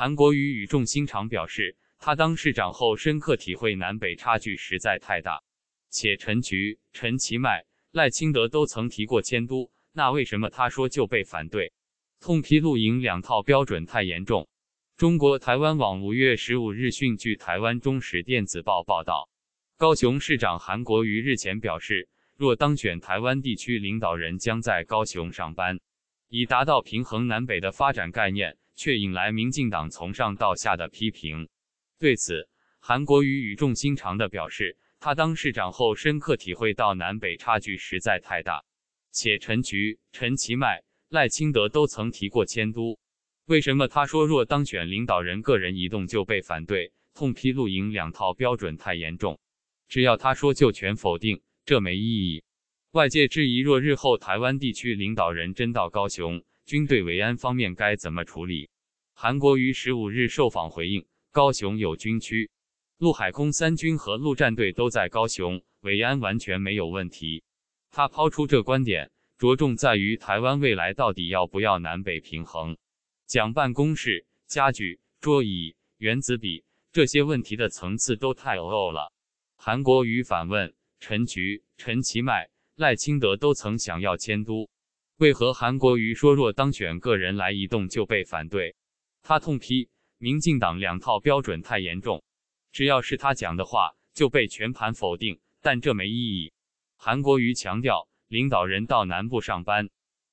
韩国瑜语重心长表示，他当市长后深刻体会南北差距实在太大，且陈菊、陈其迈、赖清德都曾提过迁都，那为什么他说就被反对？痛批露营两套标准太严重。中国台湾网五月十五日讯，据台湾中时电子报报道，高雄市长韩国瑜日前表示，若当选台湾地区领导人，将在高雄上班，以达到平衡南北的发展概念。却引来民进党从上到下的批评。对此，韩国瑜语重心长地表示，他当市长后深刻体会到南北差距实在太大。且陈菊、陈其迈、赖清德都曾提过迁都。为什么他说若当选领导人个人移动就被反对？痛批露营两套标准太严重，只要他说就全否定，这没意义。外界质疑，若日后台湾地区领导人真到高雄，军队维安方面该怎么处理？韩国瑜十五日受访回应，高雄有军区，陆海空三军和陆战队都在高雄，维安完全没有问题。他抛出这观点，着重在于台湾未来到底要不要南北平衡。讲办公室家具、桌椅、原子笔这些问题的层次都太 low 了。韩国瑜反问，陈菊、陈其迈、赖清德都曾想要迁都，为何韩国瑜说若当选个人来移动就被反对？他痛批民进党两套标准太严重，只要是他讲的话就被全盘否定，但这没意义。韩国瑜强调，领导人到南部上班，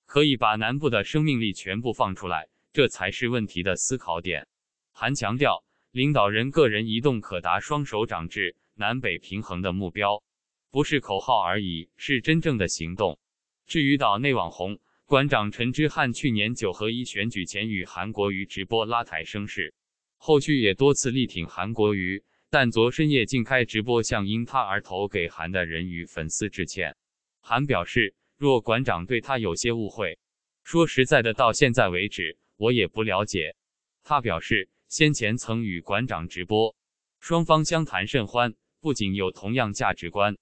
可以把南部的生命力全部放出来，这才是问题的思考点。韩强调，领导人个人移动可达双手掌至南北平衡的目标，不是口号而已，是真正的行动。至于岛内网红。馆长陈之汉去年九合一选举前与韩国瑜直播拉抬声势，后续也多次力挺韩国瑜，但昨深夜竟开直播向因他而投给韩的人与粉丝致歉。韩表示，若馆长对他有些误会，说实在的，到现在为止我也不了解。他表示，先前曾与馆长直播，双方相谈甚欢，不仅有同样价值观，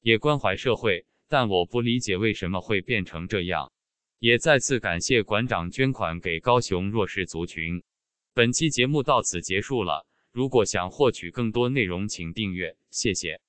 也关怀社会，但我不理解为什么会变成这样。也再次感谢馆长捐款给高雄弱势族群。本期节目到此结束了。如果想获取更多内容，请订阅。谢谢。